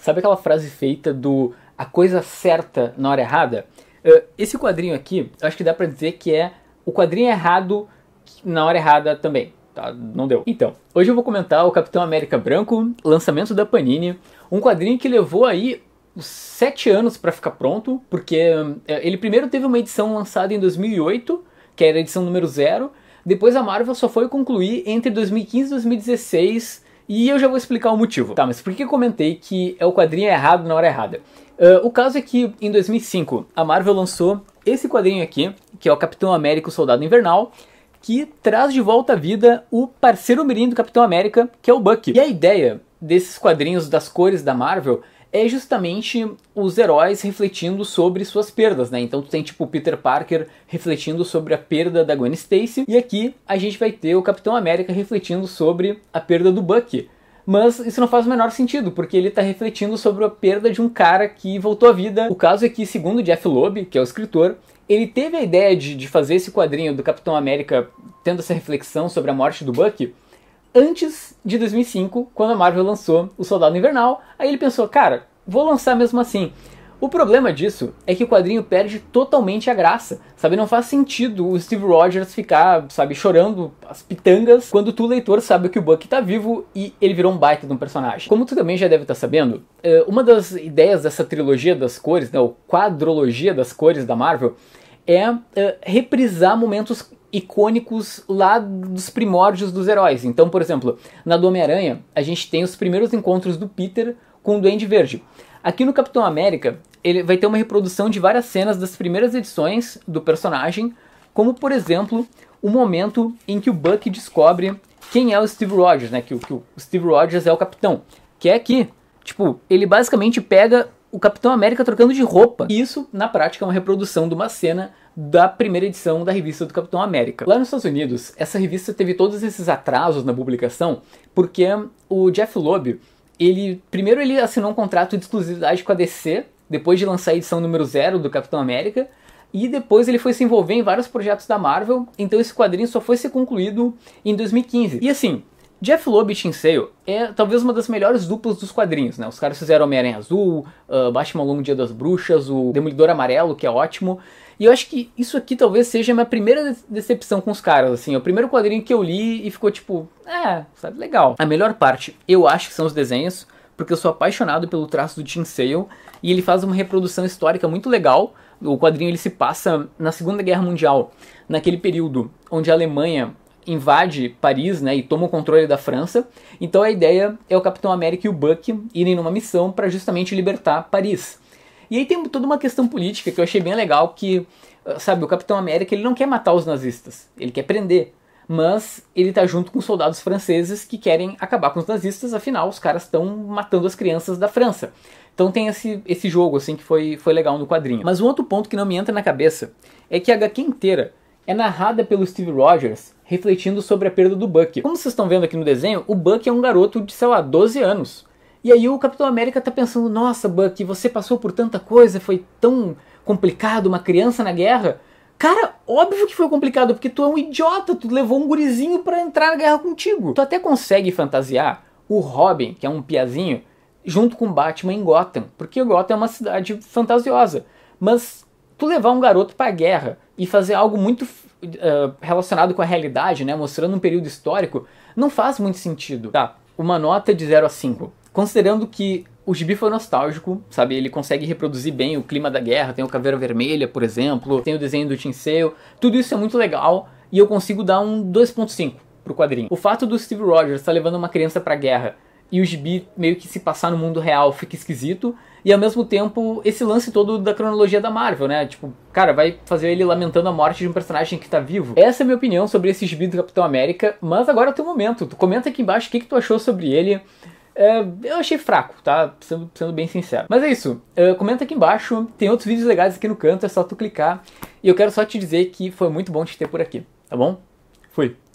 Sabe aquela frase feita do a coisa certa na hora errada? Eh, esse quadrinho aqui, acho que dá pra dizer que é o quadrinho errado na hora errada também. Tá, não deu. Então, hoje eu vou comentar o Capitão América Branco, lançamento da Panini, um quadrinho que levou aí sete anos para ficar pronto, porque eh, ele primeiro teve uma edição lançada em 2008, que era a edição número zero, depois a Marvel só foi concluir entre 2015 e 2016 e eu já vou explicar o motivo. Tá, mas por que comentei que é o quadrinho errado na hora errada? Uh, o caso é que em 2005 a Marvel lançou esse quadrinho aqui, que é o Capitão América o Soldado Invernal, que traz de volta à vida o parceiro mirim do Capitão América, que é o Bucky. E a ideia desses quadrinhos das cores da Marvel é justamente os heróis refletindo sobre suas perdas, né? Então tu tem tipo Peter Parker refletindo sobre a perda da Gwen Stacy e aqui a gente vai ter o Capitão América refletindo sobre a perda do Bucky. Mas isso não faz o menor sentido, porque ele está refletindo sobre a perda de um cara que voltou à vida. O caso é que, segundo Jeff Loeb, que é o escritor, ele teve a ideia de, de fazer esse quadrinho do Capitão América tendo essa reflexão sobre a morte do Bucky antes de 2005, quando a Marvel lançou O Soldado Invernal. Aí ele pensou, cara, vou lançar mesmo assim. O problema disso é que o quadrinho perde totalmente a graça, sabe? Não faz sentido o Steve Rogers ficar, sabe, chorando as pitangas quando tu, leitor, sabe que o Buck tá vivo e ele virou um baita de um personagem. Como tu também já deve estar tá sabendo, eh, uma das ideias dessa trilogia das cores, né, ou quadrologia das cores da Marvel, é eh, reprisar momentos icônicos lá dos primórdios dos heróis. Então, por exemplo, na do Homem-Aranha, a gente tem os primeiros encontros do Peter com o Duende Verde. Aqui no Capitão América, ele vai ter uma reprodução de várias cenas das primeiras edições do personagem, como, por exemplo, o momento em que o Buck descobre quem é o Steve Rogers, né? Que, que o Steve Rogers é o capitão. Que é aqui, tipo, ele basicamente pega o Capitão América trocando de roupa. E isso, na prática, é uma reprodução de uma cena da primeira edição da revista do Capitão América. Lá nos Estados Unidos, essa revista teve todos esses atrasos na publicação porque o Jeff Loeb, ele primeiro ele assinou um contrato de exclusividade com a DC, depois de lançar a edição número zero do Capitão América, e depois ele foi se envolver em vários projetos da Marvel, então esse quadrinho só foi ser concluído em 2015. E assim, Jeff Loeb e Sale é talvez uma das melhores duplas dos quadrinhos, né? Os caras fizeram Homem-Aranha Azul, uh, Batman Longo Dia das Bruxas, o Demolidor Amarelo, que é ótimo. E eu acho que isso aqui talvez seja a minha primeira decepção com os caras, assim. É o primeiro quadrinho que eu li e ficou tipo, é, sabe, legal. A melhor parte, eu acho que são os desenhos, porque eu sou apaixonado pelo traço do Sale. E ele faz uma reprodução histórica muito legal. O quadrinho ele se passa na Segunda Guerra Mundial, naquele período onde a Alemanha invade Paris, né, e toma o controle da França. Então a ideia é o Capitão América e o Buck irem numa missão para justamente libertar Paris. E aí tem toda uma questão política que eu achei bem legal que, ah, sabe, o Capitão América ele não quer matar os nazistas, ele quer prender, mas ele tá junto com soldados franceses que querem acabar com os nazistas, afinal os caras estão matando as crianças da França. Então tem esse, esse jogo assim que foi, foi legal no quadrinho. Mas um outro ponto que não me entra na cabeça é que a HQ inteira é narrada pelo Steve Rogers refletindo sobre a perda do Buck. Como vocês estão vendo aqui no desenho, o Buck é um garoto de, sei lá, 12 anos. E aí o Capitão América tá pensando, nossa Buck, você passou por tanta coisa, foi tão complicado, uma criança na guerra. Cara, óbvio que foi complicado, porque tu é um idiota, tu levou um gurizinho para entrar na guerra contigo. Tu até consegue fantasiar o Robin, que é um piazinho, junto com Batman em Gotham, porque Gotham é uma cidade fantasiosa. Mas tu levar um garoto para a guerra e fazer algo muito uh, relacionado com a realidade, né, mostrando um período histórico, não faz muito sentido. Tá, uma nota de 0 a 5. Considerando que o gibi foi nostálgico, sabe? Ele consegue reproduzir bem o clima da guerra, tem o Caveira Vermelha, por exemplo, tem o desenho do Tinseu, tudo isso é muito legal e eu consigo dar um 2.5 pro quadrinho. O fato do Steve Rogers estar tá levando uma criança pra guerra e o gibi meio que se passar no mundo real fica esquisito. E ao mesmo tempo, esse lance todo da cronologia da Marvel, né? Tipo, cara, vai fazer ele lamentando a morte de um personagem que tá vivo. Essa é a minha opinião sobre esse gibi do Capitão América, mas agora é o teu momento. Tu comenta aqui embaixo o que, que tu achou sobre ele. É, eu achei fraco, tá? Sendo, sendo, bem sincero. Mas é isso. É, comenta aqui embaixo. Tem outros vídeos legais aqui no canto, é só tu clicar. E eu quero só te dizer que foi muito bom te ter por aqui, tá bom? Fui.